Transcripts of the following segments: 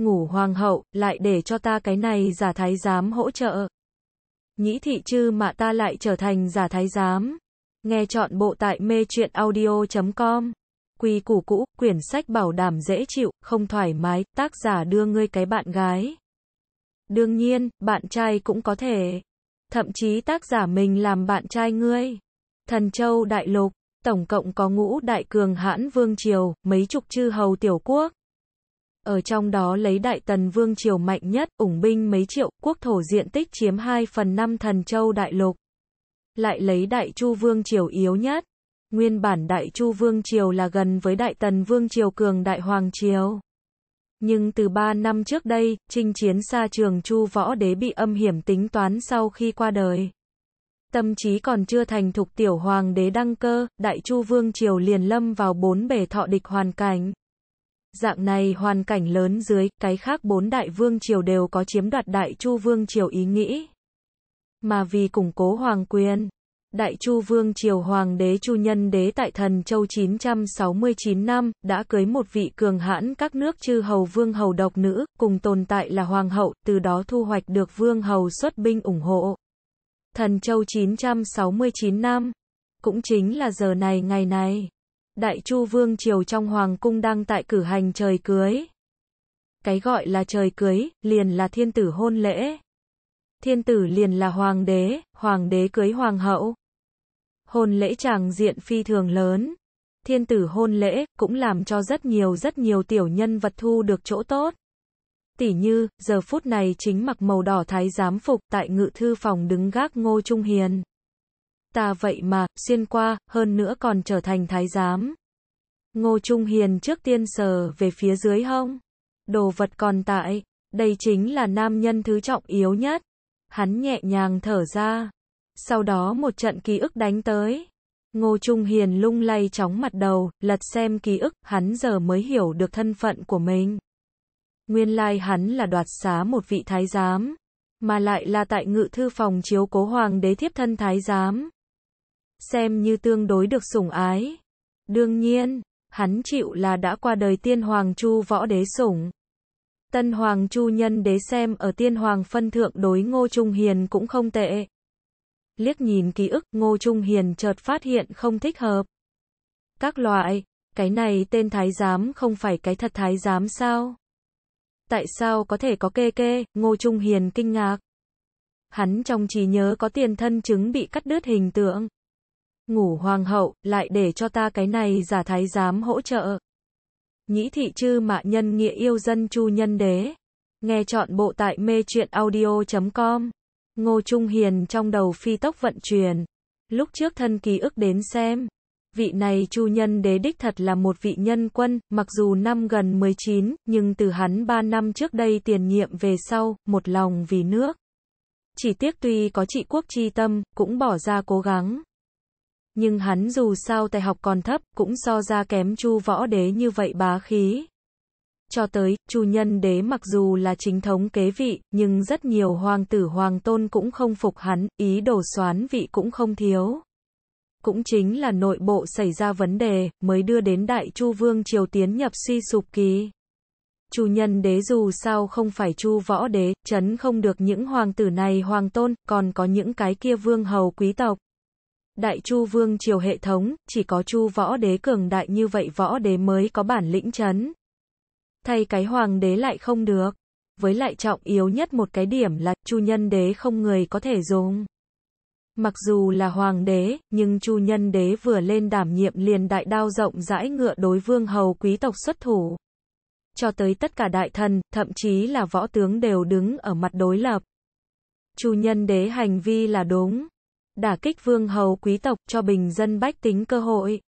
ngủ hoàng hậu, lại để cho ta cái này giả thái giám hỗ trợ. Nhĩ thị chư mà ta lại trở thành giả thái giám. Nghe chọn bộ tại mê chuyện audio.com. Quy củ cũ, quyển sách bảo đảm dễ chịu, không thoải mái, tác giả đưa ngươi cái bạn gái. Đương nhiên, bạn trai cũng có thể. Thậm chí tác giả mình làm bạn trai ngươi. Thần Châu Đại Lục, tổng cộng có ngũ đại cường hãn vương triều, mấy chục chư hầu tiểu quốc ở trong đó lấy Đại Tần Vương triều mạnh nhất, ủng binh mấy triệu, quốc thổ diện tích chiếm 2 phần 5 thần châu đại lục. Lại lấy Đại Chu Vương triều yếu nhất. Nguyên bản Đại Chu Vương triều là gần với Đại Tần Vương triều cường Đại Hoàng triều. Nhưng từ 3 năm trước đây, chinh chiến xa trường Chu Võ Đế bị âm hiểm tính toán sau khi qua đời. Tâm trí còn chưa thành thục tiểu hoàng đế đăng cơ, Đại Chu Vương triều liền lâm vào bốn bể thọ địch hoàn cảnh. Dạng này hoàn cảnh lớn dưới, cái khác bốn đại vương triều đều có chiếm đoạt đại chu vương triều ý nghĩ. Mà vì củng cố hoàng quyền, Đại Chu Vương Triều Hoàng đế Chu Nhân đế tại Thần Châu 969 năm, đã cưới một vị cường hãn các nước chư hầu vương hầu độc nữ, cùng tồn tại là hoàng hậu, từ đó thu hoạch được vương hầu xuất binh ủng hộ. Thần Châu 969 năm, cũng chính là giờ này ngày này. Đại Chu Vương Triều trong Hoàng Cung đang tại cử hành trời cưới. Cái gọi là trời cưới, liền là thiên tử hôn lễ. Thiên tử liền là hoàng đế, hoàng đế cưới hoàng hậu. Hôn lễ tràng diện phi thường lớn. Thiên tử hôn lễ cũng làm cho rất nhiều rất nhiều tiểu nhân vật thu được chỗ tốt. Tỷ như, giờ phút này chính mặc màu đỏ thái giám phục tại ngự thư phòng đứng gác ngô trung hiền ta vậy mà, xuyên qua, hơn nữa còn trở thành thái giám. Ngô Trung Hiền trước tiên sờ về phía dưới hông. Đồ vật còn tại, đây chính là nam nhân thứ trọng yếu nhất. Hắn nhẹ nhàng thở ra. Sau đó một trận ký ức đánh tới. Ngô Trung Hiền lung lay chóng mặt đầu, lật xem ký ức, hắn giờ mới hiểu được thân phận của mình. Nguyên lai hắn là đoạt xá một vị thái giám, mà lại là tại ngự thư phòng chiếu cố hoàng đế thiếp thân thái giám xem như tương đối được sủng ái. Đương nhiên, hắn chịu là đã qua đời tiên hoàng Chu Võ Đế sủng. Tân hoàng Chu Nhân Đế xem ở tiên hoàng phân thượng đối Ngô Trung Hiền cũng không tệ. Liếc nhìn ký ức, Ngô Trung Hiền chợt phát hiện không thích hợp. Các loại, cái này tên thái giám không phải cái thật thái giám sao? Tại sao có thể có kê kê, Ngô Trung Hiền kinh ngạc. Hắn trong trí nhớ có tiền thân chứng bị cắt đứt hình tượng ngủ hoàng hậu, lại để cho ta cái này giả thái giám hỗ trợ. Nhĩ thị chư mạ nhân nghĩa yêu dân chu nhân đế. Nghe chọn bộ tại mê truyện audio.com. Ngô Trung Hiền trong đầu phi tốc vận chuyển. Lúc trước thân ký ức đến xem. Vị này chu nhân đế đích thật là một vị nhân quân, mặc dù năm gần 19, nhưng từ hắn 3 năm trước đây tiền nhiệm về sau, một lòng vì nước. Chỉ tiếc tuy có trị quốc chi tâm, cũng bỏ ra cố gắng nhưng hắn dù sao tài học còn thấp, cũng so ra kém Chu Võ Đế như vậy bá khí. Cho tới, Chu Nhân Đế mặc dù là chính thống kế vị, nhưng rất nhiều hoàng tử hoàng tôn cũng không phục hắn, ý đồ xoán vị cũng không thiếu. Cũng chính là nội bộ xảy ra vấn đề, mới đưa đến Đại Chu Vương Triều tiến nhập suy sụp kỳ. Chu nhân đế dù sao không phải chu võ đế, chấn không được những hoàng tử này hoàng tôn, còn có những cái kia vương hầu quý tộc. Đại Chu Vương triều hệ thống, chỉ có Chu võ đế cường đại như vậy võ đế mới có bản lĩnh chấn. Thay cái hoàng đế lại không được. Với lại trọng yếu nhất một cái điểm là Chu nhân đế không người có thể dùng. Mặc dù là hoàng đế, nhưng Chu nhân đế vừa lên đảm nhiệm liền đại đao rộng rãi ngựa đối vương hầu quý tộc xuất thủ. Cho tới tất cả đại thần, thậm chí là võ tướng đều đứng ở mặt đối lập. Chu nhân đế hành vi là đúng, đả kích vương hầu quý tộc cho bình dân bách tính cơ hội.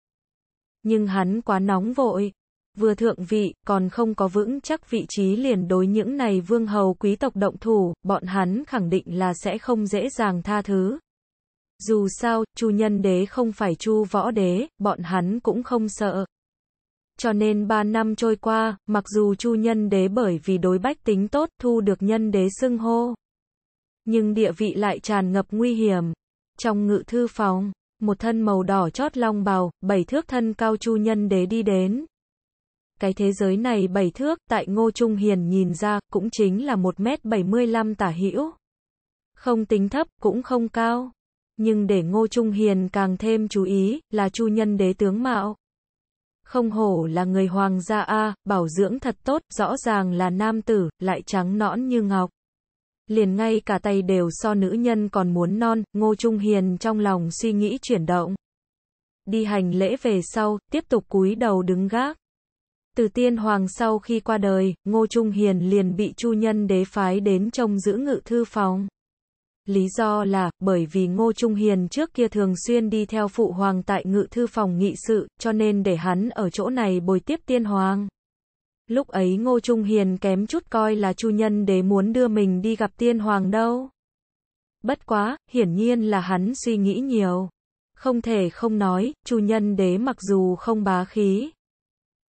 Nhưng hắn quá nóng vội, vừa thượng vị, còn không có vững chắc vị trí liền đối những này vương hầu quý tộc động thủ, bọn hắn khẳng định là sẽ không dễ dàng tha thứ. Dù sao, Chu Nhân Đế không phải Chu Võ Đế, bọn hắn cũng không sợ. Cho nên ba năm trôi qua, mặc dù Chu Nhân Đế bởi vì đối bách tính tốt thu được Nhân Đế xưng hô, nhưng địa vị lại tràn ngập nguy hiểm, trong ngự thư phòng, một thân màu đỏ chót long bào, bảy thước thân cao chu nhân đế đi đến. Cái thế giới này bảy thước, tại Ngô Trung Hiền nhìn ra, cũng chính là 1m75 tả hữu. Không tính thấp, cũng không cao. Nhưng để Ngô Trung Hiền càng thêm chú ý, là chu nhân đế tướng mạo. Không hổ là người hoàng gia A, bảo dưỡng thật tốt, rõ ràng là nam tử, lại trắng nõn như ngọc liền ngay cả tay đều so nữ nhân còn muốn non, Ngô Trung Hiền trong lòng suy nghĩ chuyển động. Đi hành lễ về sau, tiếp tục cúi đầu đứng gác. Từ tiên hoàng sau khi qua đời, Ngô Trung Hiền liền bị Chu Nhân đế phái đến trông giữ ngự thư phòng. Lý do là, bởi vì Ngô Trung Hiền trước kia thường xuyên đi theo phụ hoàng tại ngự thư phòng nghị sự, cho nên để hắn ở chỗ này bồi tiếp tiên hoàng. Lúc ấy Ngô Trung Hiền kém chút coi là Chu Nhân Đế muốn đưa mình đi gặp tiên hoàng đâu. Bất quá, hiển nhiên là hắn suy nghĩ nhiều. Không thể không nói, Chu Nhân Đế mặc dù không bá khí,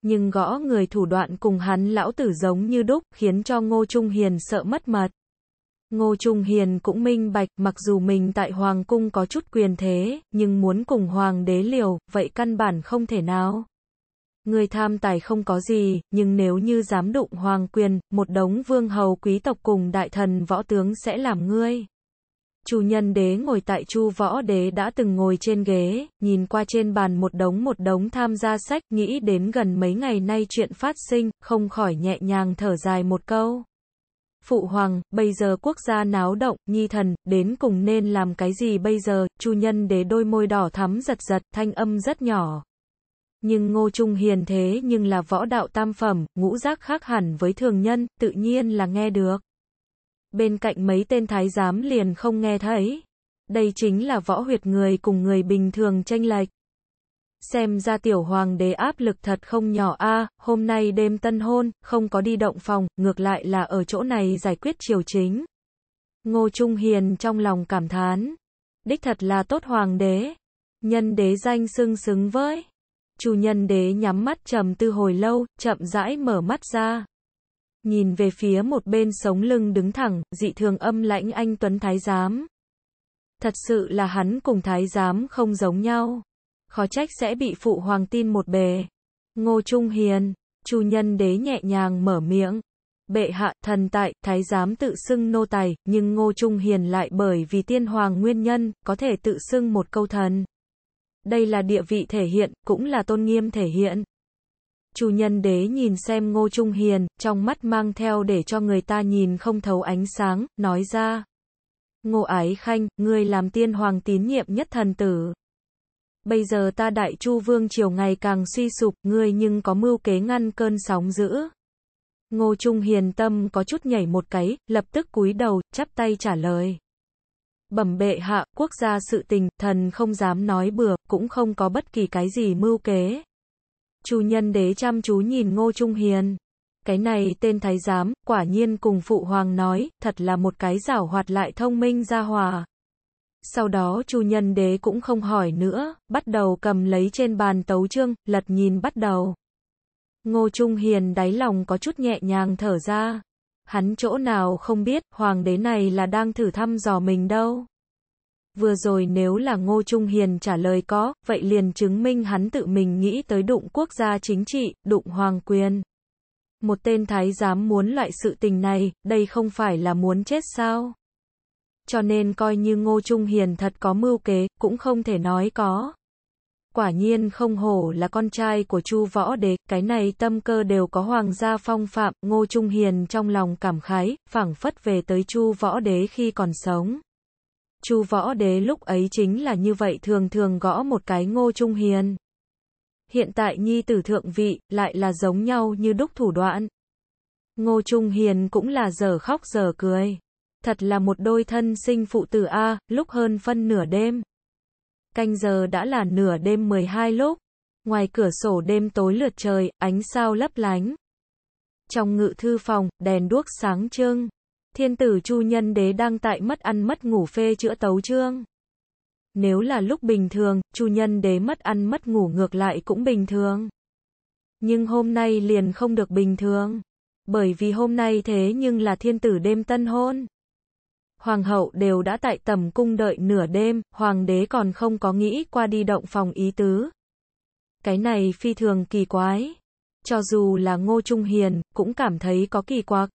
nhưng gõ người thủ đoạn cùng hắn lão tử giống như đúc, khiến cho Ngô Trung Hiền sợ mất mật. Ngô Trung Hiền cũng minh bạch, mặc dù mình tại Hoàng cung có chút quyền thế, nhưng muốn cùng Hoàng đế liều, vậy căn bản không thể nào. Người tham tài không có gì, nhưng nếu như dám đụng hoàng quyền, một đống vương hầu quý tộc cùng đại thần võ tướng sẽ làm ngươi. Chu nhân đế ngồi tại chu võ đế đã từng ngồi trên ghế, nhìn qua trên bàn một đống một đống tham gia sách, nghĩ đến gần mấy ngày nay chuyện phát sinh, không khỏi nhẹ nhàng thở dài một câu. Phụ hoàng, bây giờ quốc gia náo động, nhi thần, đến cùng nên làm cái gì bây giờ, chu nhân đế đôi môi đỏ thắm giật giật, thanh âm rất nhỏ, nhưng Ngô Trung Hiền thế nhưng là võ đạo tam phẩm, ngũ giác khác hẳn với thường nhân, tự nhiên là nghe được. Bên cạnh mấy tên thái giám liền không nghe thấy. Đây chính là võ huyệt người cùng người bình thường tranh lệch. Xem ra tiểu hoàng đế áp lực thật không nhỏ a hôm nay đêm tân hôn, không có đi động phòng, ngược lại là ở chỗ này giải quyết triều chính. Ngô Trung Hiền trong lòng cảm thán. Đích thật là tốt hoàng đế. Nhân đế danh xưng xứng với. Chu nhân đế nhắm mắt trầm tư hồi lâu, chậm rãi mở mắt ra. Nhìn về phía một bên sống lưng đứng thẳng, dị thường âm lãnh anh Tuấn Thái Giám. Thật sự là hắn cùng Thái Giám không giống nhau. Khó trách sẽ bị phụ hoàng tin một bề. Ngô Trung Hiền, Chu nhân đế nhẹ nhàng mở miệng. Bệ hạ, thần tại, thái giám tự xưng nô tài, nhưng Ngô Trung Hiền lại bởi vì tiên hoàng nguyên nhân, có thể tự xưng một câu thần. Đây là địa vị thể hiện, cũng là tôn nghiêm thể hiện. Chủ nhân đế nhìn xem Ngô Trung Hiền, trong mắt mang theo để cho người ta nhìn không thấu ánh sáng, nói ra. Ngô Ái Khanh, người làm tiên hoàng tín nhiệm nhất thần tử. Bây giờ ta đại chu vương triều ngày càng suy sụp, ngươi nhưng có mưu kế ngăn cơn sóng dữ. Ngô Trung Hiền tâm có chút nhảy một cái, lập tức cúi đầu, chắp tay trả lời bẩm bệ hạ, quốc gia sự tình, thần không dám nói bừa, cũng không có bất kỳ cái gì mưu kế. Chu nhân đế chăm chú nhìn Ngô Trung Hiền. Cái này tên thái giám, quả nhiên cùng phụ hoàng nói, thật là một cái giảo hoạt lại thông minh ra hòa. Sau đó chu nhân đế cũng không hỏi nữa, bắt đầu cầm lấy trên bàn tấu chương, lật nhìn bắt đầu. Ngô Trung Hiền đáy lòng có chút nhẹ nhàng thở ra. Hắn chỗ nào không biết, hoàng đế này là đang thử thăm dò mình đâu. Vừa rồi nếu là Ngô Trung Hiền trả lời có, vậy liền chứng minh hắn tự mình nghĩ tới đụng quốc gia chính trị, đụng hoàng quyền. Một tên thái giám muốn loại sự tình này, đây không phải là muốn chết sao? Cho nên coi như Ngô Trung Hiền thật có mưu kế, cũng không thể nói có. Quả nhiên không hổ là con trai của Chu Võ Đế, cái này tâm cơ đều có hoàng gia phong phạm, Ngô Trung Hiền trong lòng cảm khái, phảng phất về tới Chu Võ Đế khi còn sống. Chu Võ Đế lúc ấy chính là như vậy thường thường gõ một cái Ngô Trung Hiền. Hiện tại nhi tử thượng vị, lại là giống nhau như đúc thủ đoạn. Ngô Trung Hiền cũng là giờ khóc giờ cười. Thật là một đôi thân sinh phụ tử A, lúc hơn phân nửa đêm canh giờ đã là nửa đêm 12 lúc. Ngoài cửa sổ đêm tối lượt trời, ánh sao lấp lánh. Trong ngự thư phòng, đèn đuốc sáng trưng. Thiên tử Chu Nhân Đế đang tại mất ăn mất ngủ phê chữa tấu chương. Nếu là lúc bình thường, Chu Nhân Đế mất ăn mất ngủ ngược lại cũng bình thường. Nhưng hôm nay liền không được bình thường. Bởi vì hôm nay thế nhưng là thiên tử đêm tân hôn hoàng hậu đều đã tại tầm cung đợi nửa đêm, hoàng đế còn không có nghĩ qua đi động phòng ý tứ. Cái này phi thường kỳ quái. Cho dù là Ngô Trung Hiền, cũng cảm thấy có kỳ quặc.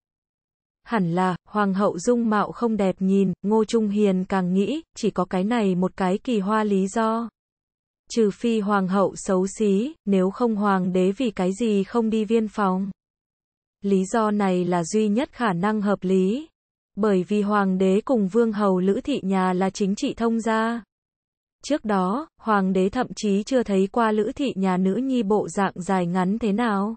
Hẳn là, hoàng hậu dung mạo không đẹp nhìn, Ngô Trung Hiền càng nghĩ, chỉ có cái này một cái kỳ hoa lý do. Trừ phi hoàng hậu xấu xí, nếu không hoàng đế vì cái gì không đi viên phòng. Lý do này là duy nhất khả năng hợp lý bởi vì hoàng đế cùng vương hầu Lữ Thị nhà là chính trị thông gia. Trước đó, hoàng đế thậm chí chưa thấy qua Lữ Thị nhà nữ nhi bộ dạng dài ngắn thế nào.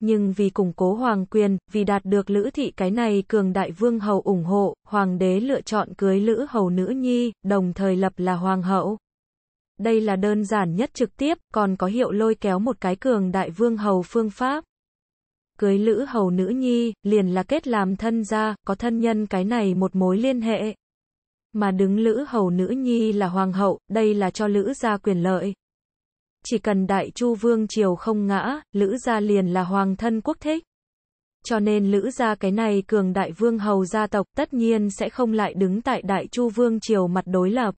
Nhưng vì củng cố hoàng quyền, vì đạt được Lữ Thị cái này cường đại vương hầu ủng hộ, hoàng đế lựa chọn cưới Lữ hầu nữ nhi, đồng thời lập là hoàng hậu. Đây là đơn giản nhất trực tiếp, còn có hiệu lôi kéo một cái cường đại vương hầu phương pháp cưới lữ hầu nữ nhi, liền là kết làm thân gia, có thân nhân cái này một mối liên hệ. Mà đứng lữ hầu nữ nhi là hoàng hậu, đây là cho lữ gia quyền lợi. Chỉ cần đại chu vương triều không ngã, lữ gia liền là hoàng thân quốc thích. Cho nên lữ gia cái này cường đại vương hầu gia tộc tất nhiên sẽ không lại đứng tại đại chu vương triều mặt đối lập.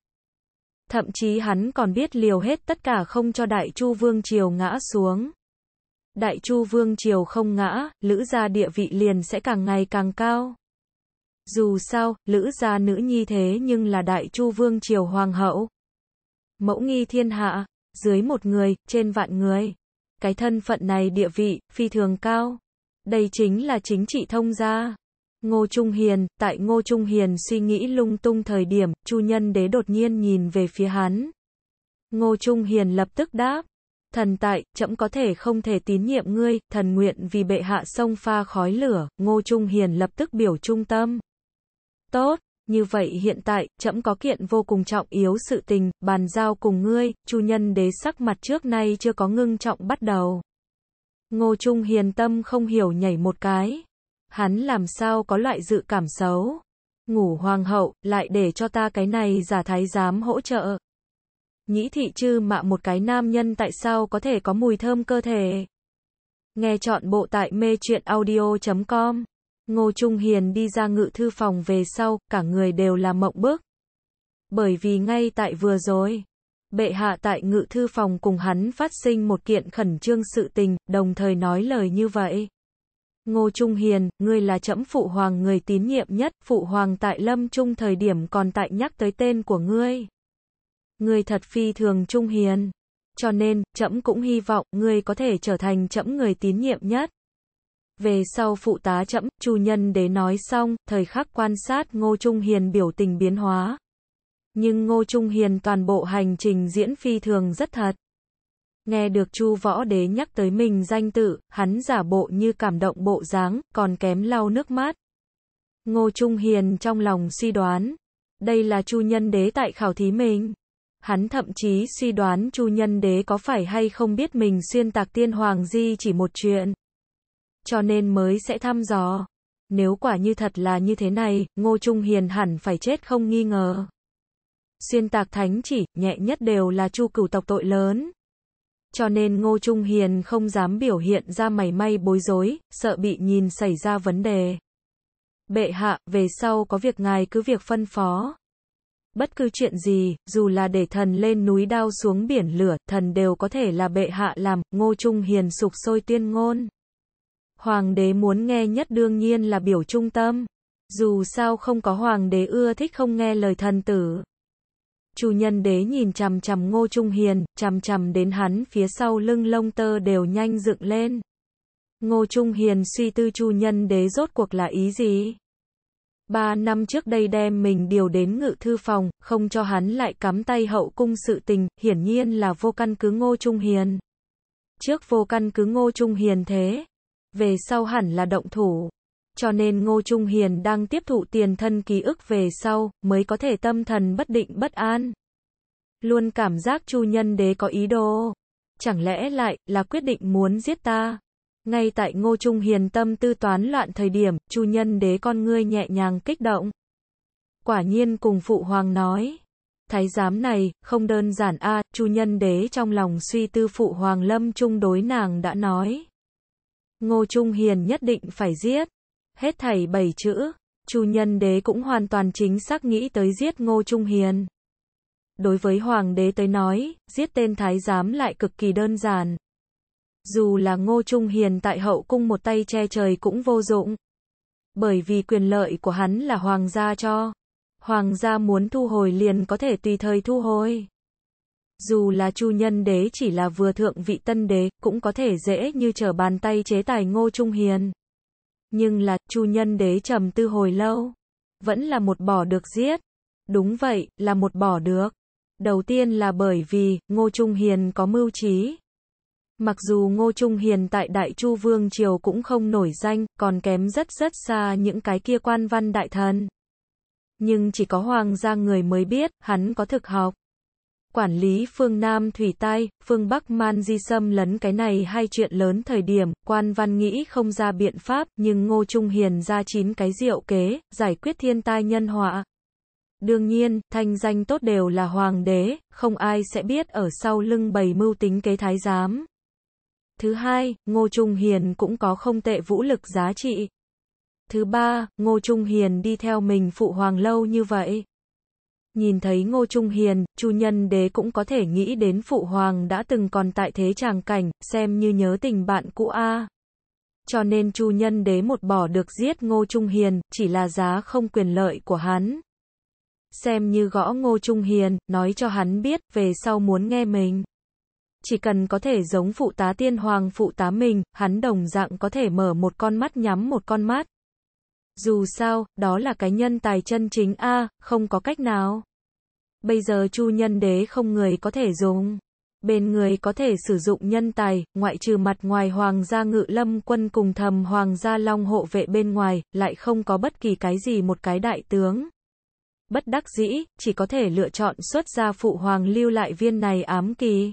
Thậm chí hắn còn biết liều hết tất cả không cho đại chu vương triều ngã xuống. Đại Chu Vương Triều không ngã, Lữ gia địa vị liền sẽ càng ngày càng cao. Dù sao, Lữ gia nữ nhi thế nhưng là Đại Chu Vương Triều Hoàng hậu. Mẫu nghi thiên hạ, dưới một người, trên vạn người. Cái thân phận này địa vị, phi thường cao. Đây chính là chính trị thông gia. Ngô Trung Hiền, tại Ngô Trung Hiền suy nghĩ lung tung thời điểm, Chu Nhân Đế đột nhiên nhìn về phía hắn. Ngô Trung Hiền lập tức đáp, Thần tại, chậm có thể không thể tín nhiệm ngươi, thần nguyện vì bệ hạ sông pha khói lửa, Ngô Trung Hiền lập tức biểu trung tâm. Tốt, như vậy hiện tại, chậm có kiện vô cùng trọng yếu sự tình, bàn giao cùng ngươi, chu nhân đế sắc mặt trước nay chưa có ngưng trọng bắt đầu. Ngô Trung Hiền tâm không hiểu nhảy một cái. Hắn làm sao có loại dự cảm xấu. Ngủ hoàng hậu, lại để cho ta cái này giả thái giám hỗ trợ. Nhĩ thị chư mạ một cái nam nhân tại sao có thể có mùi thơm cơ thể. Nghe chọn bộ tại mê chuyện audio.com. Ngô Trung Hiền đi ra ngự thư phòng về sau, cả người đều là mộng bức. Bởi vì ngay tại vừa rồi, bệ hạ tại ngự thư phòng cùng hắn phát sinh một kiện khẩn trương sự tình, đồng thời nói lời như vậy. Ngô Trung Hiền, ngươi là trẫm phụ hoàng người tín nhiệm nhất, phụ hoàng tại lâm trung thời điểm còn tại nhắc tới tên của ngươi. Ngươi thật phi thường trung hiền. Cho nên, trẫm cũng hy vọng ngươi có thể trở thành trẫm người tín nhiệm nhất. Về sau phụ tá trẫm, Chu Nhân Đế nói xong, thời khắc quan sát Ngô Trung Hiền biểu tình biến hóa. Nhưng Ngô Trung Hiền toàn bộ hành trình diễn phi thường rất thật. Nghe được Chu Võ Đế nhắc tới mình danh tự, hắn giả bộ như cảm động bộ dáng, còn kém lau nước mắt. Ngô Trung Hiền trong lòng suy đoán, đây là Chu Nhân Đế tại khảo thí mình. Hắn thậm chí suy đoán Chu Nhân Đế có phải hay không biết mình xuyên tạc tiên hoàng di chỉ một chuyện. Cho nên mới sẽ thăm dò. Nếu quả như thật là như thế này, Ngô Trung Hiền hẳn phải chết không nghi ngờ. Xuyên tạc thánh chỉ, nhẹ nhất đều là chu cửu tộc tội lớn. Cho nên Ngô Trung Hiền không dám biểu hiện ra mảy may bối rối, sợ bị nhìn xảy ra vấn đề. Bệ hạ, về sau có việc ngài cứ việc phân phó. Bất cứ chuyện gì, dù là để thần lên núi đao xuống biển lửa, thần đều có thể là bệ hạ làm, ngô trung hiền sục sôi tuyên ngôn. Hoàng đế muốn nghe nhất đương nhiên là biểu trung tâm. Dù sao không có hoàng đế ưa thích không nghe lời thần tử. Chủ nhân đế nhìn chằm chằm ngô trung hiền, chằm chằm đến hắn phía sau lưng lông tơ đều nhanh dựng lên. Ngô Trung Hiền suy tư chu nhân đế rốt cuộc là ý gì? Ba năm trước đây đem mình điều đến ngự thư phòng, không cho hắn lại cắm tay hậu cung sự tình, hiển nhiên là vô căn cứ Ngô Trung Hiền. Trước vô căn cứ Ngô Trung Hiền thế, về sau hẳn là động thủ. Cho nên Ngô Trung Hiền đang tiếp thụ tiền thân ký ức về sau, mới có thể tâm thần bất định bất an. Luôn cảm giác Chu Nhân Đế có ý đồ. Chẳng lẽ lại, là quyết định muốn giết ta? Ngay tại Ngô Trung Hiền tâm tư toán loạn thời điểm, Chu Nhân Đế con ngươi nhẹ nhàng kích động. Quả nhiên cùng phụ hoàng nói, thái giám này không đơn giản a, Chu Nhân Đế trong lòng suy tư phụ hoàng Lâm Trung đối nàng đã nói. Ngô Trung Hiền nhất định phải giết. Hết thảy bảy chữ, Chu Nhân Đế cũng hoàn toàn chính xác nghĩ tới giết Ngô Trung Hiền. Đối với hoàng đế tới nói, giết tên thái giám lại cực kỳ đơn giản. Dù là Ngô Trung Hiền tại hậu cung một tay che trời cũng vô dụng. Bởi vì quyền lợi của hắn là hoàng gia cho. Hoàng gia muốn thu hồi liền có thể tùy thời thu hồi. Dù là Chu Nhân Đế chỉ là vừa thượng vị tân đế, cũng có thể dễ như trở bàn tay chế tài Ngô Trung Hiền. Nhưng là, Chu Nhân Đế trầm tư hồi lâu. Vẫn là một bỏ được giết. Đúng vậy, là một bỏ được. Đầu tiên là bởi vì, Ngô Trung Hiền có mưu trí. Mặc dù Ngô Trung Hiền tại Đại Chu Vương Triều cũng không nổi danh, còn kém rất rất xa những cái kia quan văn đại thần. Nhưng chỉ có Hoàng gia người mới biết, hắn có thực học. Quản lý phương Nam Thủy Tai, phương Bắc Man Di Sâm lấn cái này hai chuyện lớn thời điểm, quan văn nghĩ không ra biện pháp, nhưng Ngô Trung Hiền ra chín cái diệu kế, giải quyết thiên tai nhân họa. Đương nhiên, thanh danh tốt đều là hoàng đế, không ai sẽ biết ở sau lưng bầy mưu tính kế thái giám. Thứ hai, Ngô Trung Hiền cũng có không tệ vũ lực giá trị. Thứ ba, Ngô Trung Hiền đi theo mình phụ hoàng lâu như vậy. Nhìn thấy Ngô Trung Hiền, Chu Nhân Đế cũng có thể nghĩ đến phụ hoàng đã từng còn tại thế tràng cảnh, xem như nhớ tình bạn cũ a. Cho nên Chu Nhân Đế một bỏ được giết Ngô Trung Hiền, chỉ là giá không quyền lợi của hắn. Xem như gõ Ngô Trung Hiền, nói cho hắn biết, về sau muốn nghe mình chỉ cần có thể giống phụ tá tiên hoàng phụ tá mình, hắn đồng dạng có thể mở một con mắt nhắm một con mắt. Dù sao, đó là cái nhân tài chân chính a, không có cách nào. Bây giờ Chu Nhân Đế không người có thể dùng. Bên người có thể sử dụng nhân tài, ngoại trừ mặt ngoài Hoàng gia Ngự Lâm quân cùng thầm Hoàng gia Long hộ vệ bên ngoài, lại không có bất kỳ cái gì một cái đại tướng. Bất đắc dĩ, chỉ có thể lựa chọn xuất ra phụ hoàng lưu lại viên này ám kỳ.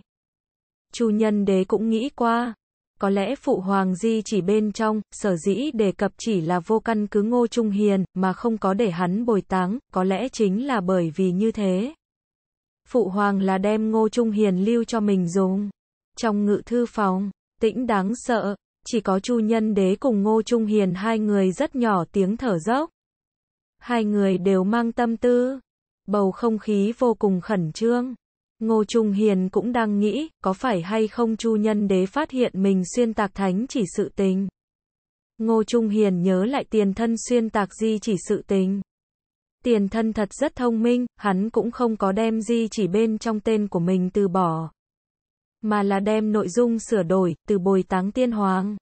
Chu nhân đế cũng nghĩ qua. Có lẽ phụ hoàng di chỉ bên trong, sở dĩ đề cập chỉ là vô căn cứ ngô trung hiền, mà không có để hắn bồi táng, có lẽ chính là bởi vì như thế. Phụ hoàng là đem ngô trung hiền lưu cho mình dùng. Trong ngự thư phòng, tĩnh đáng sợ, chỉ có chu nhân đế cùng ngô trung hiền hai người rất nhỏ tiếng thở dốc. Hai người đều mang tâm tư. Bầu không khí vô cùng khẩn trương. Ngô Trung Hiền cũng đang nghĩ, có phải hay không Chu Nhân Đế phát hiện mình xuyên tạc thánh chỉ sự tình. Ngô Trung Hiền nhớ lại tiền thân xuyên tạc di chỉ sự tình. Tiền thân thật rất thông minh, hắn cũng không có đem di chỉ bên trong tên của mình từ bỏ. Mà là đem nội dung sửa đổi, từ bồi táng tiên hoàng.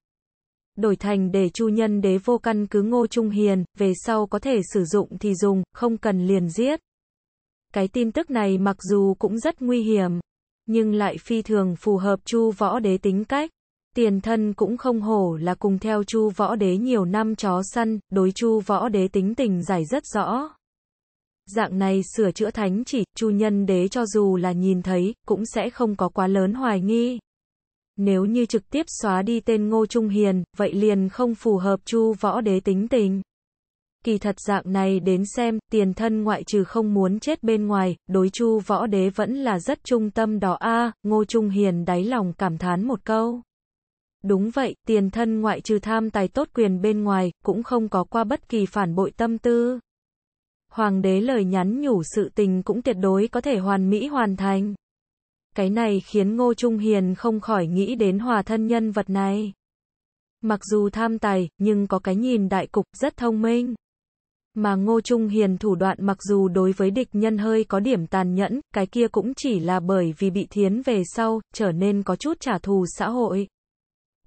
Đổi thành để chu nhân đế vô căn cứ ngô trung hiền, về sau có thể sử dụng thì dùng, không cần liền giết. Cái tin tức này mặc dù cũng rất nguy hiểm, nhưng lại phi thường phù hợp Chu Võ Đế tính cách. Tiền thân cũng không hổ là cùng theo Chu Võ Đế nhiều năm chó săn, đối Chu Võ Đế tính tình giải rất rõ. Dạng này sửa chữa thánh chỉ, Chu Nhân Đế cho dù là nhìn thấy, cũng sẽ không có quá lớn hoài nghi. Nếu như trực tiếp xóa đi tên Ngô Trung Hiền, vậy liền không phù hợp Chu Võ Đế tính tình. Kỳ thật dạng này đến xem, tiền thân ngoại trừ không muốn chết bên ngoài, đối chu võ đế vẫn là rất trung tâm đó a Ngô Trung Hiền đáy lòng cảm thán một câu. Đúng vậy, tiền thân ngoại trừ tham tài tốt quyền bên ngoài, cũng không có qua bất kỳ phản bội tâm tư. Hoàng đế lời nhắn nhủ sự tình cũng tuyệt đối có thể hoàn mỹ hoàn thành. Cái này khiến Ngô Trung Hiền không khỏi nghĩ đến hòa thân nhân vật này. Mặc dù tham tài, nhưng có cái nhìn đại cục rất thông minh. Mà Ngô Trung Hiền thủ đoạn mặc dù đối với địch nhân hơi có điểm tàn nhẫn, cái kia cũng chỉ là bởi vì bị thiến về sau, trở nên có chút trả thù xã hội.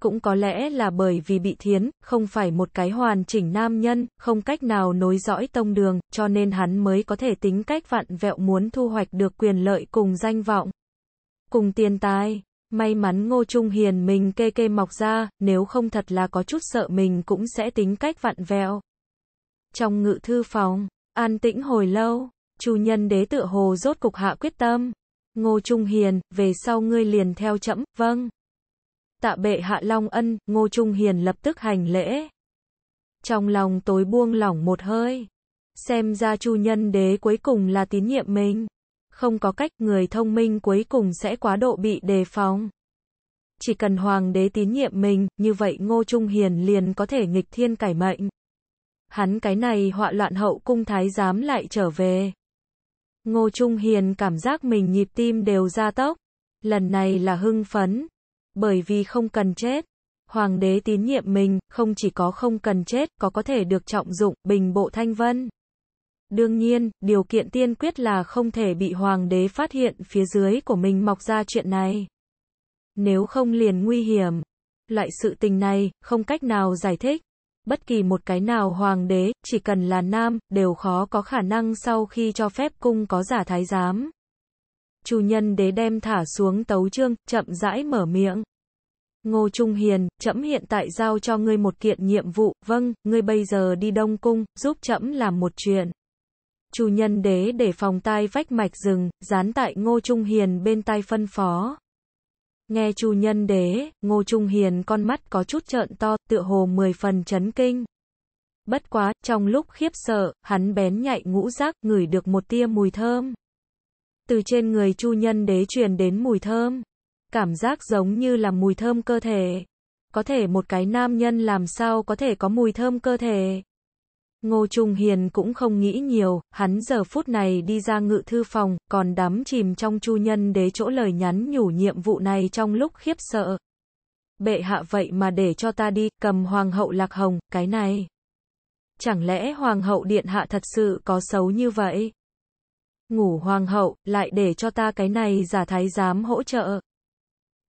Cũng có lẽ là bởi vì bị thiến, không phải một cái hoàn chỉnh nam nhân, không cách nào nối dõi tông đường, cho nên hắn mới có thể tính cách vạn vẹo muốn thu hoạch được quyền lợi cùng danh vọng. Cùng tiền tài. May mắn Ngô Trung Hiền mình kê kê mọc ra, nếu không thật là có chút sợ mình cũng sẽ tính cách vạn vẹo. Trong ngự thư phòng, an tĩnh hồi lâu, chủ nhân đế tự hồ rốt cục hạ quyết tâm. Ngô Trung Hiền, về sau ngươi liền theo chậm vâng. Tạ bệ hạ long ân, Ngô Trung Hiền lập tức hành lễ. Trong lòng tối buông lỏng một hơi. Xem ra chu nhân đế cuối cùng là tín nhiệm mình. Không có cách người thông minh cuối cùng sẽ quá độ bị đề phòng. Chỉ cần hoàng đế tín nhiệm mình, như vậy Ngô Trung Hiền liền có thể nghịch thiên cải mệnh hắn cái này họa loạn hậu cung thái giám lại trở về. Ngô Trung Hiền cảm giác mình nhịp tim đều ra tốc, lần này là hưng phấn, bởi vì không cần chết. Hoàng đế tín nhiệm mình, không chỉ có không cần chết, có có thể được trọng dụng, bình bộ thanh vân. Đương nhiên, điều kiện tiên quyết là không thể bị hoàng đế phát hiện phía dưới của mình mọc ra chuyện này. Nếu không liền nguy hiểm. Loại sự tình này, không cách nào giải thích bất kỳ một cái nào hoàng đế, chỉ cần là nam, đều khó có khả năng sau khi cho phép cung có giả thái giám. Chủ nhân đế đem thả xuống tấu chương, chậm rãi mở miệng. Ngô Trung Hiền, trẫm hiện tại giao cho ngươi một kiện nhiệm vụ, vâng, ngươi bây giờ đi Đông Cung, giúp trẫm làm một chuyện. Chủ nhân đế để phòng tai vách mạch rừng, dán tại Ngô Trung Hiền bên tai phân phó. Nghe chủ nhân đế, Ngô Trung Hiền con mắt có chút trợn to, tựa hồ mười phần chấn kinh. Bất quá, trong lúc khiếp sợ, hắn bén nhạy ngũ giác, ngửi được một tia mùi thơm. Từ trên người chu nhân đế truyền đến mùi thơm. Cảm giác giống như là mùi thơm cơ thể. Có thể một cái nam nhân làm sao có thể có mùi thơm cơ thể. Ngô Trung Hiền cũng không nghĩ nhiều, hắn giờ phút này đi ra ngự thư phòng, còn đắm chìm trong chu nhân đế chỗ lời nhắn nhủ nhiệm vụ này trong lúc khiếp sợ. Bệ hạ vậy mà để cho ta đi, cầm hoàng hậu lạc hồng, cái này. Chẳng lẽ hoàng hậu điện hạ thật sự có xấu như vậy? Ngủ hoàng hậu, lại để cho ta cái này giả thái giám hỗ trợ.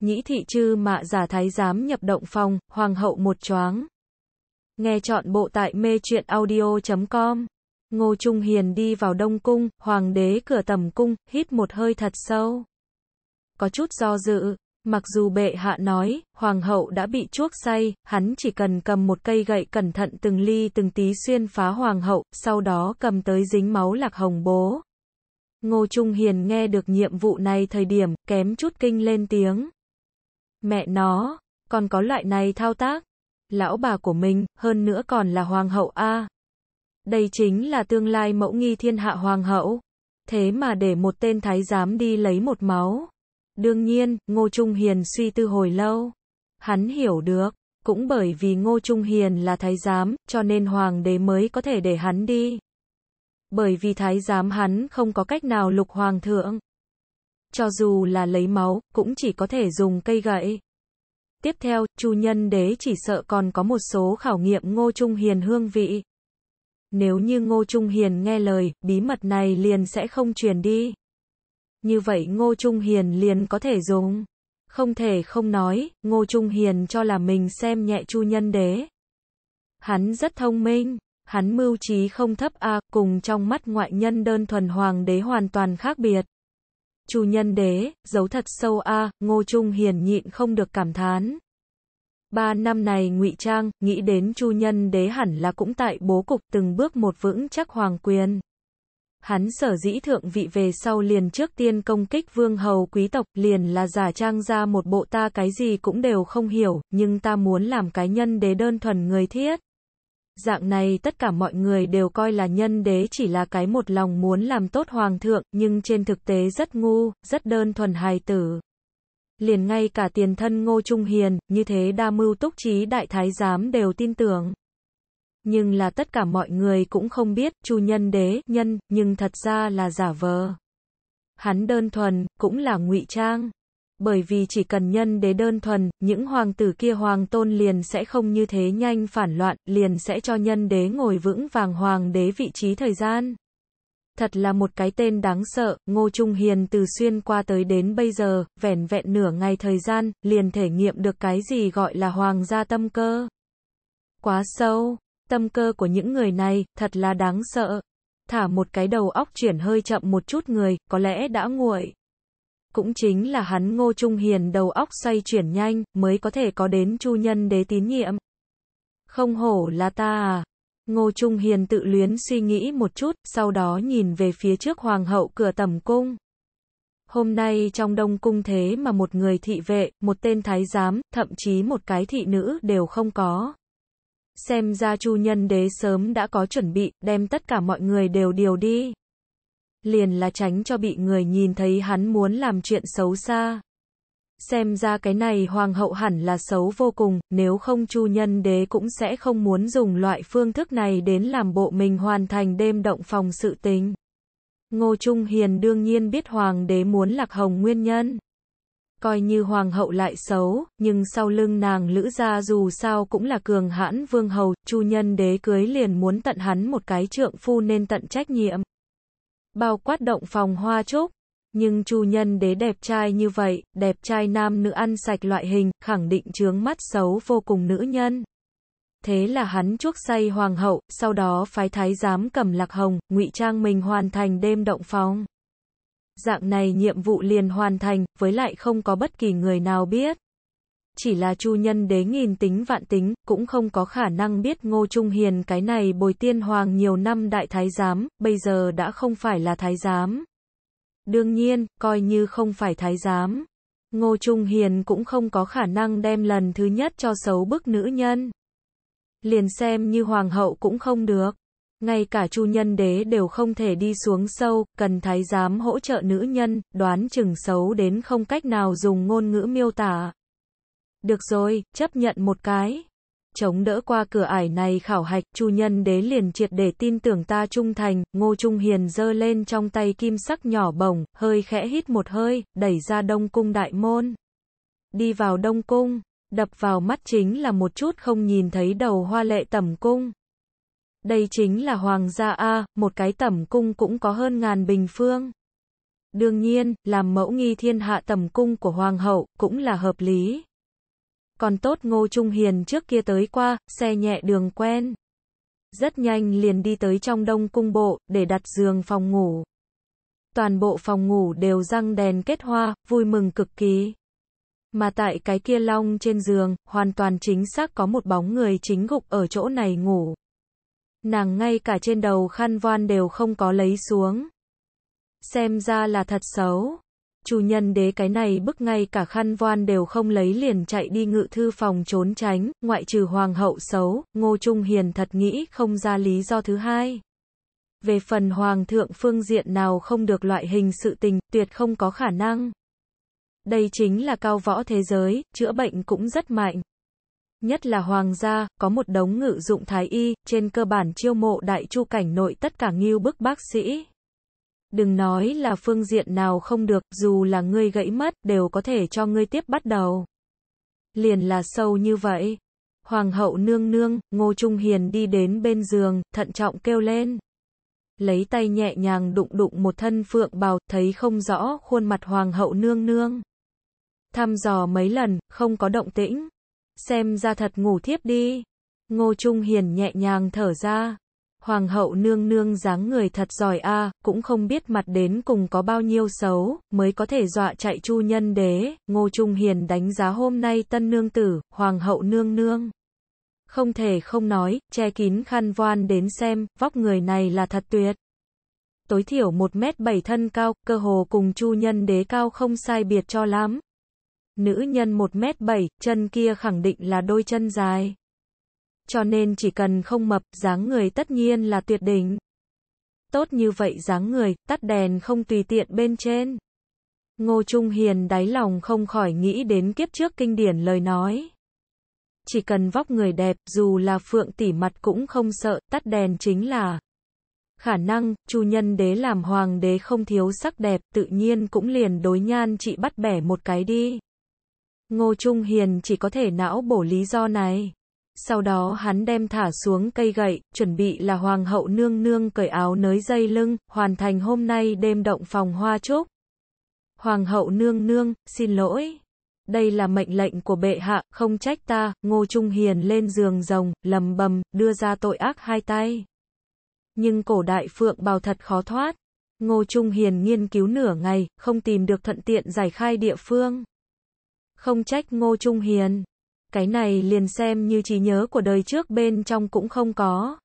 Nhĩ thị chư mạ giả thái giám nhập động phòng, hoàng hậu một choáng. Nghe chọn bộ tại mê truyện audio.com. Ngô Trung Hiền đi vào Đông Cung, Hoàng đế cửa tầm cung, hít một hơi thật sâu. Có chút do dự, mặc dù bệ hạ nói, Hoàng hậu đã bị chuốc say, hắn chỉ cần cầm một cây gậy cẩn thận từng ly từng tí xuyên phá Hoàng hậu, sau đó cầm tới dính máu lạc hồng bố. Ngô Trung Hiền nghe được nhiệm vụ này thời điểm, kém chút kinh lên tiếng. Mẹ nó, còn có loại này thao tác lão bà của mình, hơn nữa còn là hoàng hậu A. Đây chính là tương lai mẫu nghi thiên hạ hoàng hậu. Thế mà để một tên thái giám đi lấy một máu. Đương nhiên, Ngô Trung Hiền suy tư hồi lâu. Hắn hiểu được, cũng bởi vì Ngô Trung Hiền là thái giám, cho nên hoàng đế mới có thể để hắn đi. Bởi vì thái giám hắn không có cách nào lục hoàng thượng. Cho dù là lấy máu, cũng chỉ có thể dùng cây gậy. Tiếp theo, Chu Nhân Đế chỉ sợ còn có một số khảo nghiệm Ngô Trung Hiền hương vị. Nếu như Ngô Trung Hiền nghe lời, bí mật này liền sẽ không truyền đi. Như vậy Ngô Trung Hiền liền có thể dùng. Không thể không nói, Ngô Trung Hiền cho là mình xem nhẹ Chu Nhân Đế. Hắn rất thông minh, hắn mưu trí không thấp a, à, cùng trong mắt ngoại nhân đơn thuần hoàng đế hoàn toàn khác biệt. Chủ nhân đế, giấu thật sâu a, à, Ngô Trung hiền nhịn không được cảm thán. Ba năm này ngụy Trang, nghĩ đến chu nhân đế hẳn là cũng tại bố cục từng bước một vững chắc hoàng quyền. Hắn sở dĩ thượng vị về sau liền trước tiên công kích vương hầu quý tộc liền là giả trang ra một bộ ta cái gì cũng đều không hiểu, nhưng ta muốn làm cái nhân đế đơn thuần người thiết. Dạng này tất cả mọi người đều coi là nhân đế chỉ là cái một lòng muốn làm tốt hoàng thượng, nhưng trên thực tế rất ngu, rất đơn thuần hài tử. Liền ngay cả tiền thân Ngô Trung Hiền, như thế đa mưu túc trí đại thái giám đều tin tưởng. Nhưng là tất cả mọi người cũng không biết, chu nhân đế, nhân, nhưng thật ra là giả vờ. Hắn đơn thuần, cũng là ngụy trang bởi vì chỉ cần nhân đế đơn thuần, những hoàng tử kia hoàng tôn liền sẽ không như thế nhanh phản loạn, liền sẽ cho nhân đế ngồi vững vàng hoàng đế vị trí thời gian. Thật là một cái tên đáng sợ, Ngô Trung Hiền từ xuyên qua tới đến bây giờ, vẻn vẹn nửa ngày thời gian, liền thể nghiệm được cái gì gọi là hoàng gia tâm cơ. Quá sâu, tâm cơ của những người này, thật là đáng sợ. Thả một cái đầu óc chuyển hơi chậm một chút người, có lẽ đã nguội cũng chính là hắn Ngô Trung Hiền đầu óc xoay chuyển nhanh, mới có thể có đến chu nhân đế tín nhiệm. Không hổ là ta à. Ngô Trung Hiền tự luyến suy nghĩ một chút, sau đó nhìn về phía trước hoàng hậu cửa tầm cung. Hôm nay trong đông cung thế mà một người thị vệ, một tên thái giám, thậm chí một cái thị nữ đều không có. Xem ra chu nhân đế sớm đã có chuẩn bị, đem tất cả mọi người đều điều đi liền là tránh cho bị người nhìn thấy hắn muốn làm chuyện xấu xa. Xem ra cái này hoàng hậu hẳn là xấu vô cùng, nếu không chu nhân đế cũng sẽ không muốn dùng loại phương thức này đến làm bộ mình hoàn thành đêm động phòng sự tình. Ngô Trung Hiền đương nhiên biết hoàng đế muốn lạc hồng nguyên nhân. Coi như hoàng hậu lại xấu, nhưng sau lưng nàng lữ gia dù sao cũng là cường hãn vương hầu, chu nhân đế cưới liền muốn tận hắn một cái trượng phu nên tận trách nhiệm bao quát động phòng hoa trúc. Nhưng chu nhân đế đẹp trai như vậy, đẹp trai nam nữ ăn sạch loại hình, khẳng định chướng mắt xấu vô cùng nữ nhân. Thế là hắn chuốc say hoàng hậu, sau đó phái thái giám cầm lạc hồng, ngụy trang mình hoàn thành đêm động phòng. Dạng này nhiệm vụ liền hoàn thành, với lại không có bất kỳ người nào biết chỉ là chu nhân đế nghìn tính vạn tính, cũng không có khả năng biết Ngô Trung Hiền cái này bồi tiên hoàng nhiều năm đại thái giám, bây giờ đã không phải là thái giám. Đương nhiên, coi như không phải thái giám. Ngô Trung Hiền cũng không có khả năng đem lần thứ nhất cho xấu bức nữ nhân. Liền xem như hoàng hậu cũng không được. Ngay cả chu nhân đế đều không thể đi xuống sâu, cần thái giám hỗ trợ nữ nhân, đoán chừng xấu đến không cách nào dùng ngôn ngữ miêu tả. Được rồi, chấp nhận một cái. Chống đỡ qua cửa ải này khảo hạch, chu nhân đế liền triệt để tin tưởng ta trung thành, ngô trung hiền giơ lên trong tay kim sắc nhỏ bồng hơi khẽ hít một hơi, đẩy ra đông cung đại môn. Đi vào đông cung, đập vào mắt chính là một chút không nhìn thấy đầu hoa lệ tẩm cung. Đây chính là hoàng gia A, một cái tẩm cung cũng có hơn ngàn bình phương. Đương nhiên, làm mẫu nghi thiên hạ Tẩm cung của hoàng hậu, cũng là hợp lý. Còn tốt Ngô Trung Hiền trước kia tới qua, xe nhẹ đường quen. Rất nhanh liền đi tới trong đông cung bộ, để đặt giường phòng ngủ. Toàn bộ phòng ngủ đều răng đèn kết hoa, vui mừng cực kỳ. Mà tại cái kia long trên giường, hoàn toàn chính xác có một bóng người chính gục ở chỗ này ngủ. Nàng ngay cả trên đầu khăn voan đều không có lấy xuống. Xem ra là thật xấu chủ nhân đế cái này bức ngay cả khăn voan đều không lấy liền chạy đi ngự thư phòng trốn tránh, ngoại trừ hoàng hậu xấu, Ngô Trung Hiền thật nghĩ không ra lý do thứ hai. Về phần hoàng thượng phương diện nào không được loại hình sự tình, tuyệt không có khả năng. Đây chính là cao võ thế giới, chữa bệnh cũng rất mạnh. Nhất là hoàng gia, có một đống ngự dụng thái y, trên cơ bản chiêu mộ đại chu cảnh nội tất cả nghiêu bức bác sĩ. Đừng nói là phương diện nào không được, dù là ngươi gãy mất, đều có thể cho ngươi tiếp bắt đầu. Liền là sâu như vậy. Hoàng hậu nương nương, Ngô Trung Hiền đi đến bên giường, thận trọng kêu lên. Lấy tay nhẹ nhàng đụng đụng một thân phượng bào, thấy không rõ khuôn mặt hoàng hậu nương nương. Thăm dò mấy lần, không có động tĩnh. Xem ra thật ngủ thiếp đi. Ngô Trung Hiền nhẹ nhàng thở ra hoàng hậu nương nương dáng người thật giỏi a, cũng không biết mặt đến cùng có bao nhiêu xấu, mới có thể dọa chạy chu nhân đế, Ngô Trung Hiền đánh giá hôm nay tân nương tử, hoàng hậu nương nương. Không thể không nói, che kín khăn voan đến xem, vóc người này là thật tuyệt. Tối thiểu 1m7 thân cao, cơ hồ cùng chu nhân đế cao không sai biệt cho lắm. Nữ nhân 1m7, chân kia khẳng định là đôi chân dài. Cho nên chỉ cần không mập, dáng người tất nhiên là tuyệt đỉnh. Tốt như vậy dáng người, tắt đèn không tùy tiện bên trên. Ngô Trung Hiền đáy lòng không khỏi nghĩ đến kiếp trước kinh điển lời nói. Chỉ cần vóc người đẹp, dù là phượng tỉ mặt cũng không sợ, tắt đèn chính là khả năng, chu nhân đế làm hoàng đế không thiếu sắc đẹp, tự nhiên cũng liền đối nhan chị bắt bẻ một cái đi. Ngô Trung Hiền chỉ có thể não bổ lý do này sau đó hắn đem thả xuống cây gậy, chuẩn bị là hoàng hậu nương nương cởi áo nới dây lưng, hoàn thành hôm nay đêm động phòng hoa chúc. Hoàng hậu nương nương, xin lỗi. Đây là mệnh lệnh của bệ hạ, không trách ta, Ngô Trung Hiền lên giường rồng, lầm bầm, đưa ra tội ác hai tay. Nhưng cổ đại phượng bào thật khó thoát. Ngô Trung Hiền nghiên cứu nửa ngày, không tìm được thuận tiện giải khai địa phương. Không trách Ngô Trung Hiền. Cái này liền xem như trí nhớ của đời trước bên trong cũng không có.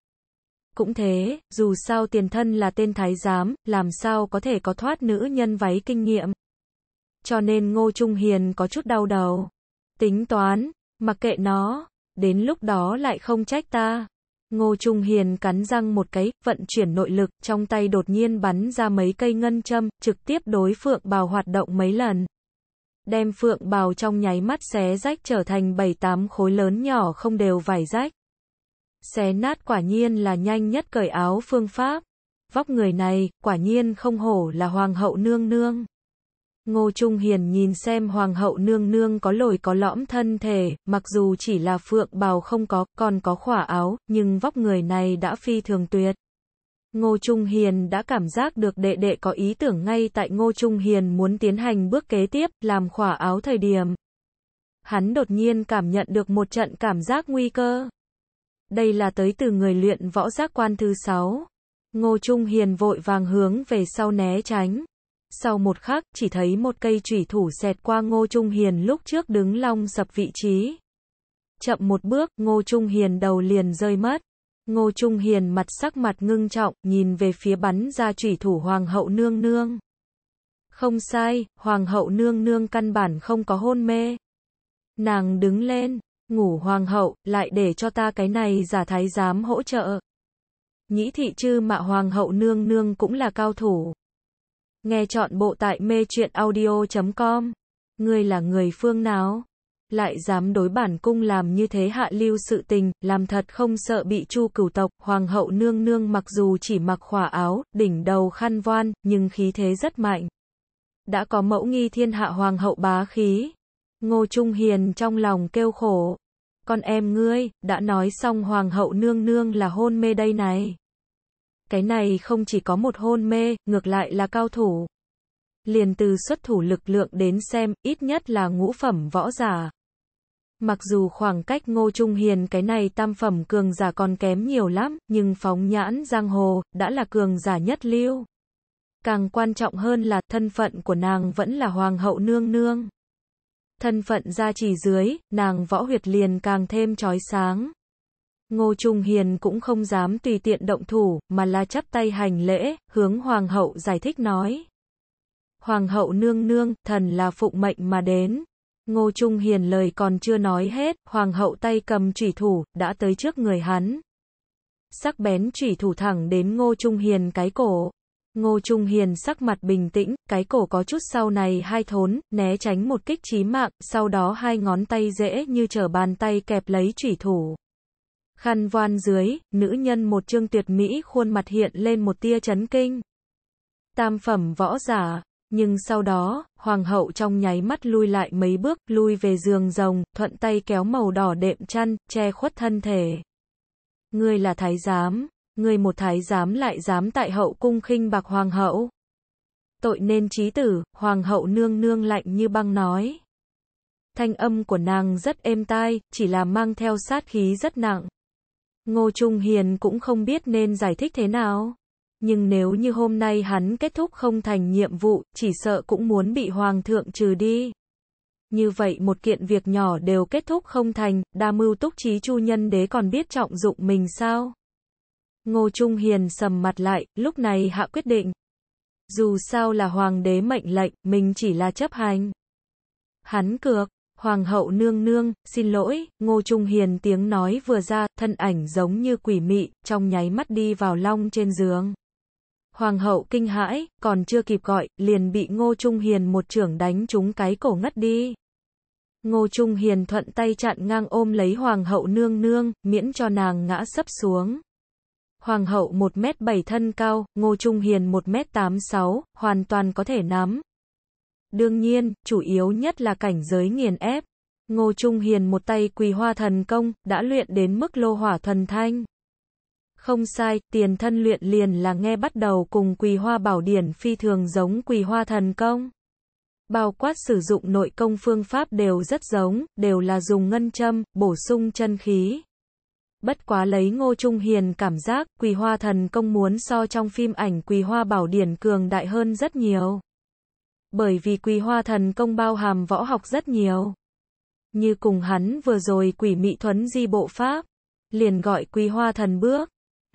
Cũng thế, dù sao tiền thân là tên thái giám, làm sao có thể có thoát nữ nhân váy kinh nghiệm. Cho nên Ngô Trung Hiền có chút đau đầu. Tính toán, mặc kệ nó, đến lúc đó lại không trách ta. Ngô Trung Hiền cắn răng một cái, vận chuyển nội lực, trong tay đột nhiên bắn ra mấy cây ngân châm, trực tiếp đối phượng bào hoạt động mấy lần đem phượng bào trong nháy mắt xé rách trở thành bảy tám khối lớn nhỏ không đều vải rách. Xé nát quả nhiên là nhanh nhất cởi áo phương pháp. Vóc người này, quả nhiên không hổ là hoàng hậu nương nương. Ngô Trung Hiền nhìn xem hoàng hậu nương nương có lồi có lõm thân thể, mặc dù chỉ là phượng bào không có, còn có khỏa áo, nhưng vóc người này đã phi thường tuyệt. Ngô Trung Hiền đã cảm giác được đệ đệ có ý tưởng ngay tại Ngô Trung Hiền muốn tiến hành bước kế tiếp, làm khỏa áo thời điểm. Hắn đột nhiên cảm nhận được một trận cảm giác nguy cơ. Đây là tới từ người luyện võ giác quan thứ 6. Ngô Trung Hiền vội vàng hướng về sau né tránh. Sau một khắc, chỉ thấy một cây chủy thủ xẹt qua Ngô Trung Hiền lúc trước đứng long sập vị trí. Chậm một bước, Ngô Trung Hiền đầu liền rơi mất. Ngô Trung Hiền mặt sắc mặt ngưng trọng, nhìn về phía bắn ra chủy thủ Hoàng hậu nương nương. Không sai, Hoàng hậu nương nương căn bản không có hôn mê. Nàng đứng lên, ngủ Hoàng hậu, lại để cho ta cái này giả thái giám hỗ trợ. Nhĩ thị chư mà Hoàng hậu nương nương cũng là cao thủ. Nghe chọn bộ tại mê chuyện audio.com. Ngươi là người phương nào? lại dám đối bản cung làm như thế hạ lưu sự tình, làm thật không sợ bị chu cửu tộc, hoàng hậu nương nương mặc dù chỉ mặc khỏa áo, đỉnh đầu khăn voan, nhưng khí thế rất mạnh. Đã có mẫu nghi thiên hạ hoàng hậu bá khí. Ngô Trung Hiền trong lòng kêu khổ. Con em ngươi, đã nói xong hoàng hậu nương nương là hôn mê đây này. Cái này không chỉ có một hôn mê, ngược lại là cao thủ liền từ xuất thủ lực lượng đến xem, ít nhất là ngũ phẩm võ giả. Mặc dù khoảng cách Ngô Trung Hiền cái này tam phẩm cường giả còn kém nhiều lắm, nhưng phóng nhãn giang hồ, đã là cường giả nhất lưu. Càng quan trọng hơn là thân phận của nàng vẫn là hoàng hậu nương nương. Thân phận gia trì dưới, nàng võ huyệt liền càng thêm trói sáng. Ngô Trung Hiền cũng không dám tùy tiện động thủ, mà là chắp tay hành lễ, hướng hoàng hậu giải thích nói. Hoàng hậu nương nương, thần là phụng mệnh mà đến, Ngô Trung Hiền lời còn chưa nói hết, hoàng hậu tay cầm chủy thủ, đã tới trước người hắn. Sắc bén chủy thủ thẳng đến Ngô Trung Hiền cái cổ. Ngô Trung Hiền sắc mặt bình tĩnh, cái cổ có chút sau này hai thốn, né tránh một kích chí mạng, sau đó hai ngón tay dễ như trở bàn tay kẹp lấy chủy thủ. Khăn voan dưới, nữ nhân một trương tuyệt mỹ khuôn mặt hiện lên một tia chấn kinh. Tam phẩm võ giả, nhưng sau đó, hoàng hậu trong nháy mắt lui lại mấy bước, lui về giường rồng, thuận tay kéo màu đỏ đệm chăn, che khuất thân thể. Ngươi là thái giám, ngươi một thái giám lại dám tại hậu cung khinh bạc hoàng hậu. Tội nên trí tử, hoàng hậu nương nương lạnh như băng nói. Thanh âm của nàng rất êm tai, chỉ là mang theo sát khí rất nặng. Ngô Trung Hiền cũng không biết nên giải thích thế nào nhưng nếu như hôm nay hắn kết thúc không thành nhiệm vụ, chỉ sợ cũng muốn bị hoàng thượng trừ đi. Như vậy một kiện việc nhỏ đều kết thúc không thành, đa mưu túc trí chu nhân đế còn biết trọng dụng mình sao? Ngô Trung Hiền sầm mặt lại, lúc này hạ quyết định. Dù sao là hoàng đế mệnh lệnh, mình chỉ là chấp hành. Hắn cược, hoàng hậu nương nương, xin lỗi, Ngô Trung Hiền tiếng nói vừa ra, thân ảnh giống như quỷ mị, trong nháy mắt đi vào long trên giường. Hoàng hậu kinh hãi, còn chưa kịp gọi, liền bị Ngô Trung Hiền một trưởng đánh trúng cái cổ ngất đi. Ngô Trung Hiền thuận tay chặn ngang ôm lấy Hoàng hậu nương nương, miễn cho nàng ngã sấp xuống. Hoàng hậu 1m7 thân cao, Ngô Trung Hiền 1m86, hoàn toàn có thể nắm. Đương nhiên, chủ yếu nhất là cảnh giới nghiền ép. Ngô Trung Hiền một tay quỳ hoa thần công, đã luyện đến mức lô hỏa thuần thanh. Không sai, tiền thân luyện liền là nghe bắt đầu cùng quỳ hoa bảo điển phi thường giống quỳ hoa thần công. Bao quát sử dụng nội công phương pháp đều rất giống, đều là dùng ngân châm, bổ sung chân khí. Bất quá lấy Ngô Trung Hiền cảm giác, quỳ hoa thần công muốn so trong phim ảnh quỳ hoa bảo điển cường đại hơn rất nhiều. Bởi vì quỳ hoa thần công bao hàm võ học rất nhiều. Như cùng hắn vừa rồi quỷ mị thuấn di bộ pháp, liền gọi quỳ hoa thần bước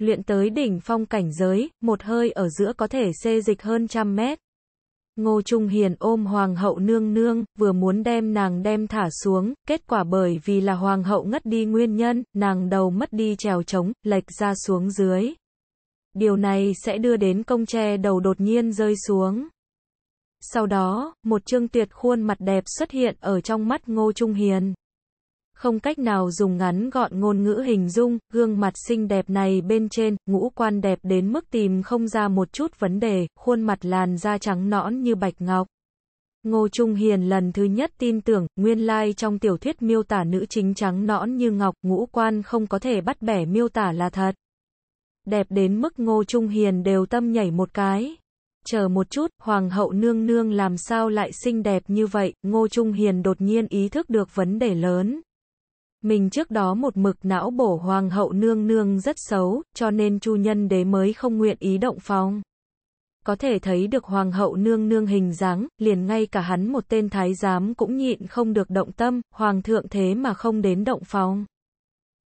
luyện tới đỉnh phong cảnh giới, một hơi ở giữa có thể xê dịch hơn trăm mét. Ngô Trung Hiền ôm hoàng hậu nương nương, vừa muốn đem nàng đem thả xuống, kết quả bởi vì là hoàng hậu ngất đi nguyên nhân, nàng đầu mất đi trèo trống, lệch ra xuống dưới. Điều này sẽ đưa đến công tre đầu đột nhiên rơi xuống. Sau đó, một chương tuyệt khuôn mặt đẹp xuất hiện ở trong mắt Ngô Trung Hiền không cách nào dùng ngắn gọn ngôn ngữ hình dung, gương mặt xinh đẹp này bên trên, ngũ quan đẹp đến mức tìm không ra một chút vấn đề, khuôn mặt làn da trắng nõn như bạch ngọc. Ngô Trung Hiền lần thứ nhất tin tưởng, nguyên lai like trong tiểu thuyết miêu tả nữ chính trắng nõn như ngọc, ngũ quan không có thể bắt bẻ miêu tả là thật. Đẹp đến mức Ngô Trung Hiền đều tâm nhảy một cái. Chờ một chút, Hoàng hậu nương nương làm sao lại xinh đẹp như vậy, Ngô Trung Hiền đột nhiên ý thức được vấn đề lớn. Mình trước đó một mực não bổ hoàng hậu nương nương rất xấu, cho nên chu nhân đế mới không nguyện ý động phong. Có thể thấy được hoàng hậu nương nương hình dáng, liền ngay cả hắn một tên thái giám cũng nhịn không được động tâm, hoàng thượng thế mà không đến động phong.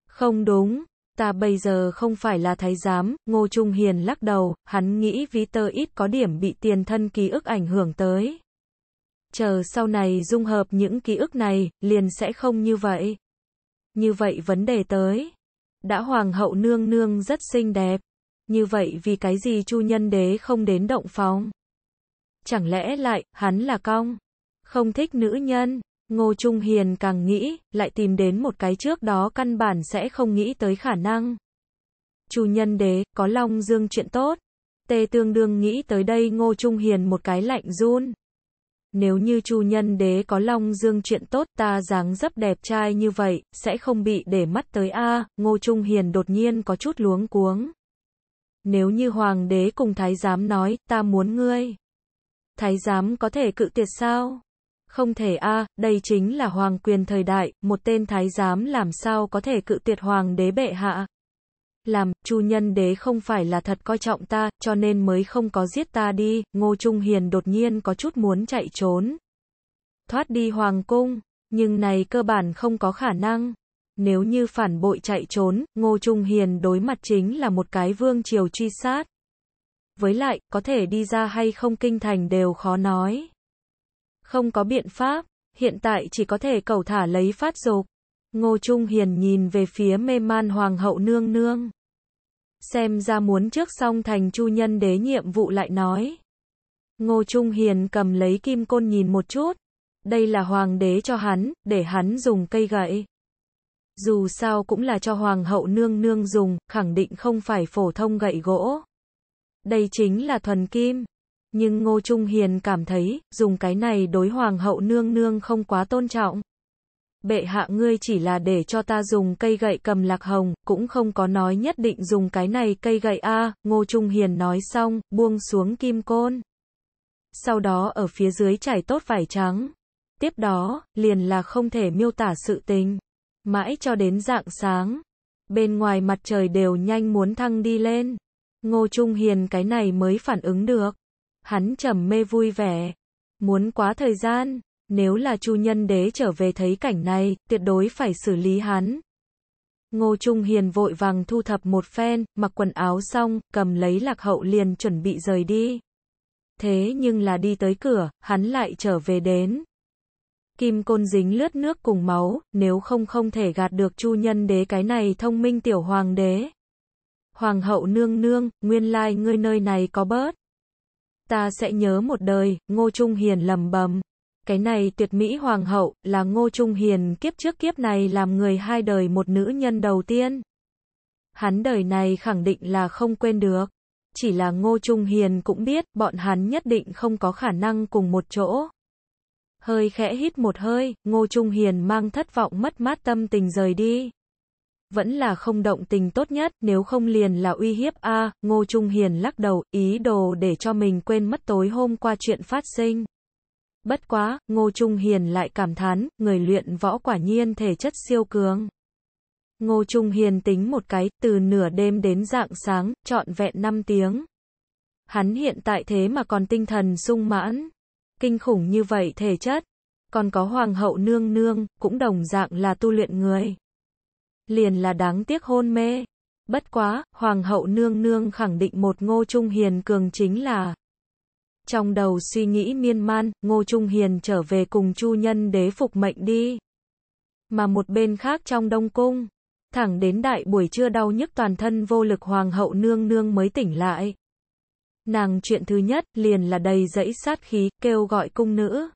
Không đúng, ta bây giờ không phải là thái giám, Ngô Trung Hiền lắc đầu, hắn nghĩ ví tơ ít có điểm bị tiền thân ký ức ảnh hưởng tới. Chờ sau này dung hợp những ký ức này, liền sẽ không như vậy. Như vậy vấn đề tới. Đã hoàng hậu nương nương rất xinh đẹp. Như vậy vì cái gì chu nhân đế không đến động phòng? Chẳng lẽ lại, hắn là cong? Không thích nữ nhân. Ngô Trung Hiền càng nghĩ, lại tìm đến một cái trước đó căn bản sẽ không nghĩ tới khả năng. Chu nhân đế, có long dương chuyện tốt. Tê tương đương nghĩ tới đây Ngô Trung Hiền một cái lạnh run nếu như Chu Nhân Đế có Long Dương chuyện tốt ta dáng dấp đẹp trai như vậy, sẽ không bị để mắt tới a. Ngô Trung Hiền đột nhiên có chút luống cuống. Nếu như Hoàng đế cùng Thái giám nói, ta muốn ngươi. Thái giám có thể cự tuyệt sao? Không thể a, đây chính là hoàng quyền thời đại, một tên thái giám làm sao có thể cự tuyệt hoàng đế bệ hạ, làm, Chu Nhân Đế không phải là thật coi trọng ta, cho nên mới không có giết ta đi, Ngô Trung Hiền đột nhiên có chút muốn chạy trốn. Thoát đi Hoàng Cung, nhưng này cơ bản không có khả năng. Nếu như phản bội chạy trốn, Ngô Trung Hiền đối mặt chính là một cái vương triều truy sát. Với lại, có thể đi ra hay không kinh thành đều khó nói. Không có biện pháp, hiện tại chỉ có thể cầu thả lấy phát dục. Ngô Trung Hiền nhìn về phía mê man hoàng hậu nương nương xem ra muốn trước xong thành chu nhân đế nhiệm vụ lại nói. Ngô Trung Hiền cầm lấy kim côn nhìn một chút, đây là hoàng đế cho hắn, để hắn dùng cây gậy. Dù sao cũng là cho hoàng hậu nương nương dùng, khẳng định không phải phổ thông gậy gỗ. Đây chính là thuần kim. Nhưng Ngô Trung Hiền cảm thấy, dùng cái này đối hoàng hậu nương nương không quá tôn trọng bệ hạ ngươi chỉ là để cho ta dùng cây gậy cầm lạc hồng, cũng không có nói nhất định dùng cái này cây gậy a Ngô Trung Hiền nói xong, buông xuống kim côn. Sau đó ở phía dưới trải tốt vải trắng. Tiếp đó, liền là không thể miêu tả sự tình. Mãi cho đến dạng sáng, bên ngoài mặt trời đều nhanh muốn thăng đi lên. Ngô Trung Hiền cái này mới phản ứng được. Hắn trầm mê vui vẻ, muốn quá thời gian, nếu là Chu Nhân Đế trở về thấy cảnh này, tuyệt đối phải xử lý hắn. Ngô Trung Hiền vội vàng thu thập một phen, mặc quần áo xong, cầm lấy lạc hậu liền chuẩn bị rời đi. Thế nhưng là đi tới cửa, hắn lại trở về đến. Kim côn dính lướt nước cùng máu, nếu không không thể gạt được Chu Nhân Đế cái này thông minh tiểu hoàng đế. Hoàng hậu nương nương, nguyên lai ngươi nơi này có bớt. Ta sẽ nhớ một đời, Ngô Trung Hiền lầm bầm. Cái này tuyệt mỹ hoàng hậu là Ngô Trung Hiền kiếp trước kiếp này làm người hai đời một nữ nhân đầu tiên. Hắn đời này khẳng định là không quên được. Chỉ là Ngô Trung Hiền cũng biết bọn hắn nhất định không có khả năng cùng một chỗ. Hơi khẽ hít một hơi, Ngô Trung Hiền mang thất vọng mất mát tâm tình rời đi. Vẫn là không động tình tốt nhất, nếu không liền là uy hiếp a Ngô Trung Hiền lắc đầu, ý đồ để cho mình quên mất tối hôm qua chuyện phát sinh. Bất quá, Ngô Trung Hiền lại cảm thán, người luyện võ quả nhiên thể chất siêu cường. Ngô Trung Hiền tính một cái, từ nửa đêm đến dạng sáng, trọn vẹn 5 tiếng. Hắn hiện tại thế mà còn tinh thần sung mãn. Kinh khủng như vậy thể chất. Còn có Hoàng hậu nương nương, cũng đồng dạng là tu luyện người. Liền là đáng tiếc hôn mê. Bất quá, Hoàng hậu nương nương khẳng định một Ngô Trung Hiền cường chính là trong đầu suy nghĩ miên man, Ngô Trung Hiền trở về cùng Chu Nhân Đế phục mệnh đi. Mà một bên khác trong Đông Cung, thẳng đến đại buổi trưa đau nhức toàn thân vô lực Hoàng hậu nương nương mới tỉnh lại. Nàng chuyện thứ nhất liền là đầy dẫy sát khí, kêu gọi cung nữ.